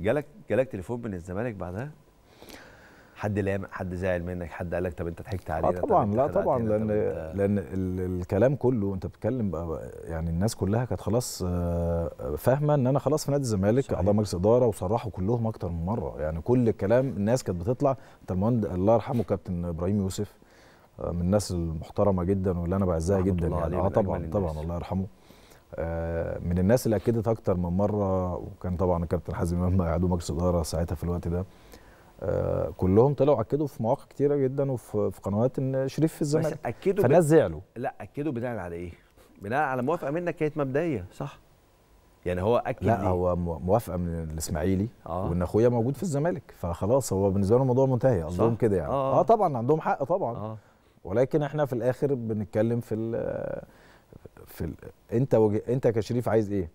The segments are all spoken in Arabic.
جالك جالك تليفون من الزمالك بعدها حد لامع حد زعل منك حد قال لك طب انت ضحكت علينا آه طبعا لا طبعا لان لان الكلام كله انت بتتكلم يعني الناس كلها كانت خلاص آه، فاهمه ان انا خلاص في نادي الزمالك اعضاء مجلس اداره وصرحوا كلهم اكتر من مره يعني كل الكلام الناس كانت بتطلع انت المهند الله يرحمه كابتن ابراهيم يوسف آه، من الناس المحترمه جدا واللي انا بعزها جدا يعني اه طبعا طبعا الله يرحمه آه، من الناس اللي اكدت اكتر من مره وكان طبعا الكابتن حازم امام عضو مجلس اداره ساعتها في الوقت ده آه، كلهم طلعوا اكدوا في مواقع كتيره جدا وفي قنوات ان شريف في الزمالك بس اكدوا فالناس زعلوا لا اكدوا بناء على ايه؟ بناء على موافقه منك كانت مبدئيه صح؟ يعني هو اكد لا دي. هو موافقه من الاسماعيلي آه. وان اخويا موجود في الزمالك فخلاص هو بالنسبه له الموضوع منتهي قصدهم كده يعني آه. اه طبعا عندهم حق طبعا آه. ولكن احنا في الاخر بنتكلم في في ال... انت وج... انت كشريف عايز ايه؟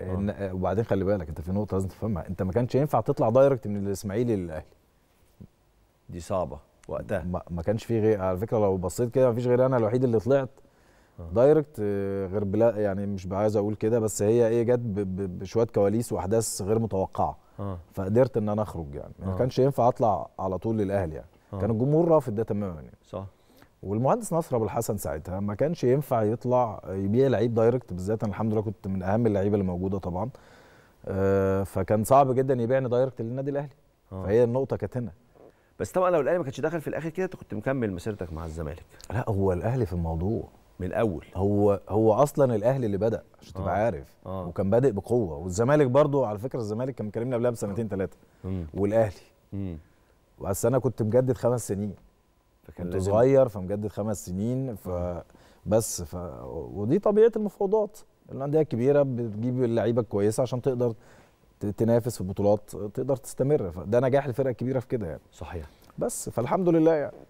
آه. إن... وبعدين خلي بالك انت في نقطه لازم تفهمها انت ما كانش ينفع تطلع دايركت من الاسماعيلي للاهلي دي صعبه وقتها ما, ما كانش في غير على فكره لو بصيت كده ما فيش غير انا الوحيد اللي طلعت آه. دايركت آه، غير بلا يعني مش عايز اقول كده بس هي ايه جت ب... بشويه كواليس واحداث غير متوقعه فقدرت ان انا اخرج يعني ما كانش ينفع اطلع على طول للاهلي يعني كان الجمهور رافض ده تماما يعني صح والمهندس نصر ابو الحسن ساعتها ما كانش ينفع يطلع يبيع لعيب دايركت بالذات انا الحمد لله كنت من اهم اللعيبه اللي موجوده طبعا آه، فكان صعب جدا يبيعني دايركت للنادي الاهلي آه. فهي النقطه كانت هنا بس طبعا لو الاهلي ما كانش دخل في الاخر كده كنت مكمل مسيرتك مع الزمالك لا هو الاهلي في الموضوع من الاول هو هو اصلا الاهلي اللي بدا عشان تبقى آه. عارف أوه. وكان بادئ بقوه والزمالك برضو على فكره الزمالك كان مكلمني قبلها بسنتين ثلاثه والاهلي امم بس انا كنت مجدد خمس سنين كنت صغير فمجدد خمس سنين فبس ف... ودي طبيعه المفاوضات الانديه الكبيره بتجيب اللعيبه الكويسه عشان تقدر تنافس في البطولات تقدر تستمر فده نجاح الفرقه الكبيره في كده يعني صحيح بس فالحمد لله يعني